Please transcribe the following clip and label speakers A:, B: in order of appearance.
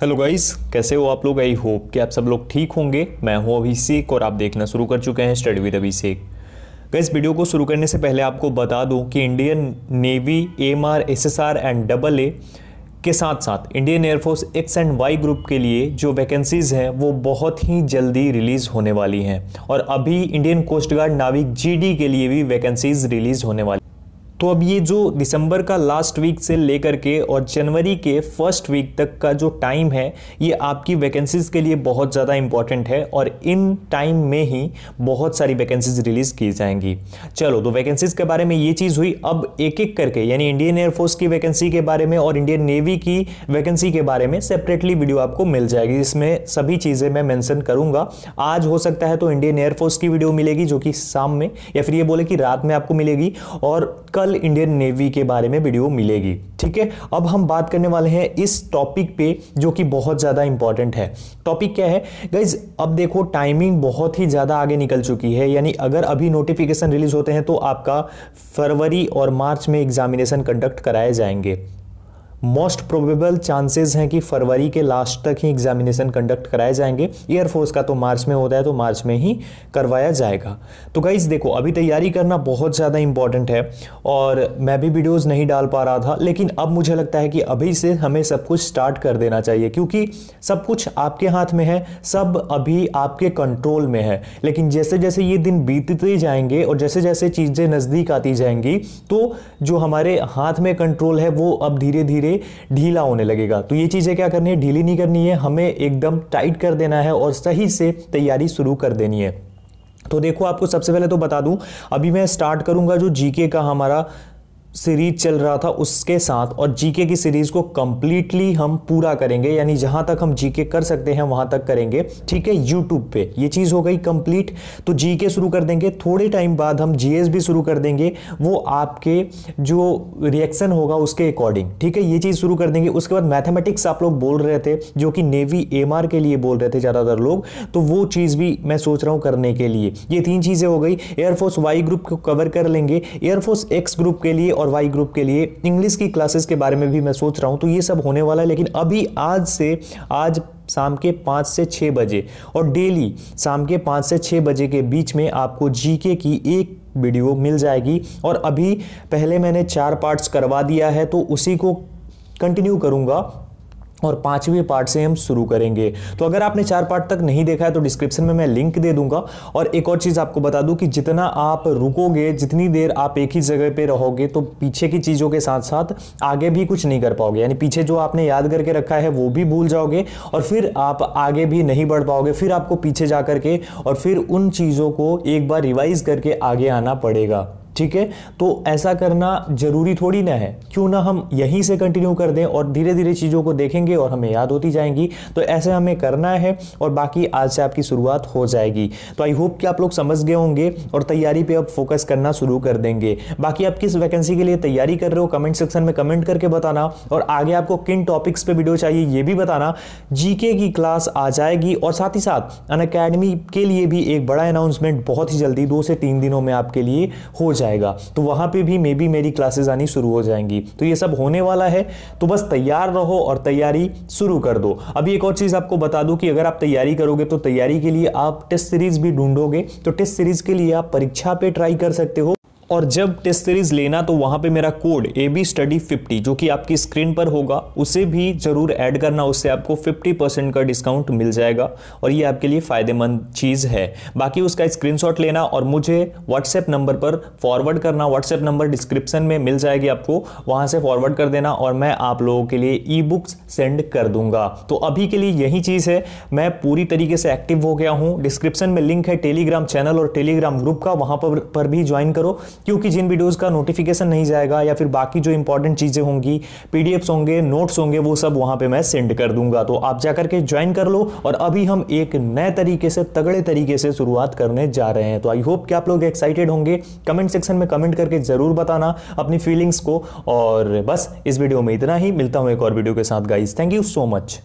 A: hello guys कैसे हो आप लोग आई होप कि आप सब लोग ठीक होंगे मैं हूं अभिषेक और आप देखना शुरू कर चुके हैं study with Abhishek guys video को शुरू करने से पहले आपको बता दूं कि Indian Navy M R S S R and double A के साथ साथ Indian Air Force X and Y group के लिए जो वैकेंसीज़ हैं वो बहुत ही जल्दी रिलीज़ होने वाली हैं और अभी इंडियन कोस्ट गार्ड नाविक जी के लिए भी वैकेंसीज़ रिलीज़ होने वाली तो अब ये जो दिसंबर का लास्ट वीक से लेकर के और जनवरी के फर्स्ट वीक तक का जो टाइम है ये आपकी वैकेंसीज़ के लिए बहुत ज़्यादा इंपॉर्टेंट है और इन टाइम में ही बहुत सारी वैकेंसीज़ रिलीज़ की जाएंगी चलो तो वैकेंसीज़ के बारे में ये चीज़ हुई अब एक एक करके यानी इंडियन एयरफोर्स की वैकेंसी के बारे में और इंडियन नेवी की वैकेंसी के बारे में सेपरेटली वीडियो आपको मिल जाएगी जिसमें सभी चीज़ें मैं मैंसन करूँगा आज हो सकता है तो इंडियन एयरफोर्स की वीडियो मिलेगी जो कि शाम में या फिर ये बोले कि रात में आपको मिलेगी और कल कल इंडियन नेवी के बारे में वीडियो मिलेगी ठीक है अब हम बात करने वाले हैं इस टॉपिक पे जो कि बहुत ज़्यादा इंपॉर्टेंट है टॉपिक क्या है गाइज अब देखो टाइमिंग बहुत ही ज़्यादा आगे निकल चुकी है यानी अगर अभी नोटिफिकेशन रिलीज होते हैं तो आपका फरवरी और मार्च में एग्जामिनेशन कंडक्ट कराए जाएंगे मोस्ट प्रोबेबल चांसेस हैं कि फरवरी के लास्ट तक ही एग्जामिनेशन कंडक्ट कराए जाएंगे एयरफोर्स का तो मार्च में होता है तो मार्च में ही करवाया जाएगा तो गाइज देखो अभी तैयारी करना बहुत ज़्यादा इंपॉर्टेंट है और मैं भी वीडियोस नहीं डाल पा रहा था लेकिन अब मुझे लगता है कि अभी से हमें सब कुछ स्टार्ट कर देना चाहिए क्योंकि सब कुछ आपके हाथ में है सब अभी आपके कंट्रोल में है लेकिन जैसे जैसे ये दिन बीतते जाएंगे और जैसे जैसे चीज़ें नज़दीक आती जाएंगी तो जो हमारे हाथ में कंट्रोल है वो अब धीरे धीरे करोगे ढीला होने लगेगा तो ये चीज़ें क्या करनी है ढीली नहीं करनी है हमें एकदम टाइट कर देना है और सही से तैयारी शुरू कर देनी है तो देखो आपको सबसे पहले तो बता दूं अभी मैं स्टार्ट करूंगा जो जीके का हमारा सीरीज चल रहा था उसके साथ और जीके की सीरीज को कंप्लीटली हम पूरा करेंगे यानी जहां तक हम जीके कर सकते हैं वहां तक करेंगे ठीक है यूट्यूब पे ये चीज़ हो गई कंप्लीट तो जीके शुरू कर देंगे थोड़े टाइम बाद हम जीएस भी शुरू कर देंगे वो आपके जो रिएक्शन होगा उसके अकॉर्डिंग ठीक है ये चीज़ शुरू कर देंगे उसके बाद मैथमेटिक्स आप लोग बोल रहे थे जो कि नेवी एम के लिए बोल रहे थे ज़्यादातर लोग तो वो चीज़ भी मैं सोच रहा हूँ करने के लिए ये तीन चीज़ें हो गई एयरफोर्स वाई ग्रुप को कवर कर लेंगे एयरफोर्स एक्स ग्रुप के लिए और वाई ग्रुप के लिए इंग्लिश की क्लासेस के बारे में भी मैं सोच रहा हूँ तो ये सब होने वाला है लेकिन अभी आज से आज शाम के पाँच से छः बजे और डेली शाम के पाँच से छः बजे के बीच में आपको जीके की एक वीडियो मिल जाएगी और अभी पहले मैंने चार पार्ट्स करवा दिया है तो उसी को कंटिन्यू करूँगा और पांचवी पार्ट से हम शुरू करेंगे तो अगर आपने चार पार्ट तक नहीं देखा है तो डिस्क्रिप्शन में मैं लिंक दे दूंगा और एक और चीज़ आपको बता दूं कि जितना आप रुकोगे जितनी देर आप एक ही जगह पे रहोगे तो पीछे की चीज़ों के साथ साथ आगे भी कुछ नहीं कर पाओगे यानी पीछे जो आपने याद करके रखा है वो भी भूल जाओगे और फिर आप आगे भी नहीं बढ़ पाओगे फिर आपको पीछे जा करके और फिर उन चीज़ों को एक बार रिवाइज करके आगे आना पड़ेगा ठीक है तो ऐसा करना ज़रूरी थोड़ी ना है क्यों ना हम यहीं से कंटिन्यू कर दें और धीरे धीरे चीज़ों को देखेंगे और हमें याद होती जाएंगी तो ऐसे हमें करना है और बाकी आज से आपकी शुरुआत हो जाएगी तो आई होप कि आप लोग समझ गए होंगे और तैयारी पर अब फोकस करना शुरू कर देंगे बाकी आप किस वैकेंसी के लिए तैयारी कर रहे हो कमेंट सेक्शन में कमेंट करके बताना और आगे आपको किन टॉपिक्स पर वीडियो चाहिए ये भी बताना जीके की क्लास आ जाएगी और साथ ही साथ अन के लिए भी एक बड़ा अनाउंसमेंट बहुत ही जल्दी दो से तीन दिनों में आपके लिए हो जाएगा जाएगा तो वहाँ पे भी मे बी मेरी क्लासेस आनी शुरू हो जाएंगी तो ये सब होने वाला है तो बस तैयार रहो और तैयारी शुरू कर दो अभी एक और चीज़ आपको बता दूँ कि अगर आप तैयारी करोगे तो तैयारी के लिए आप टेस्ट सीरीज़ भी ढूंढोगे तो टेस्ट सीरीज़ के लिए आप परीक्षा पे ट्राई कर सकते हो और जब टेस्ट सीरीज लेना तो वहाँ पे मेरा code A B study fifty जो कि आपकी स्क्रीन पर होगा उसे भी ज़रूर ऐड करना उससे आपको फिफ्टी परसेंट का डिस्काउंट मिल जाएगा और ये आपके लिए फ़ायदेमंद चीज़ है बाकी उसका स्क्रीनशॉट लेना और मुझे व्हाट्सएप नंबर पर फॉरवर्ड करना व्हाट्सएप नंबर डिस्क्रिप्सन में मिल जाएगी आपको वहाँ से फॉरवर्ड कर देना और मैं आप लोगों के लिए ई बुक्स सेंड कर दूंगा तो अभी के लिए यही चीज़ है मैं पूरी तरीके से एक्टिव हो गया हूँ डिस्क्रिप्शन में लिंक है टेलीग्राम चैनल और टेलीग्राम ग्रुप का वहाँ पर, पर भी ज्वाइन करो क्योंकि जिन वीडियोस का नोटिफिकेशन नहीं जाएगा या फिर बाकी जो इंपॉर्टेंट चीज़ें होंगी पीडीएफ्स होंगे नोट्स होंगे वो सब वहां पे मैं सेंड कर दूंगा तो आप जाकर के ज्वाइन कर लो और अभी हम एक नए तरीके से तगड़े तरीके से शुरुआत करने जा रहे हैं तो आई होप कि आप लोग एक्साइटेड होंगे कमेंट सेक्शन में कमेंट करके ज़रूर बताना अपनी फीलिंग्स को और बस इस वीडियो में इतना ही मिलता हूं एक और वीडियो के साथ guys thank you so much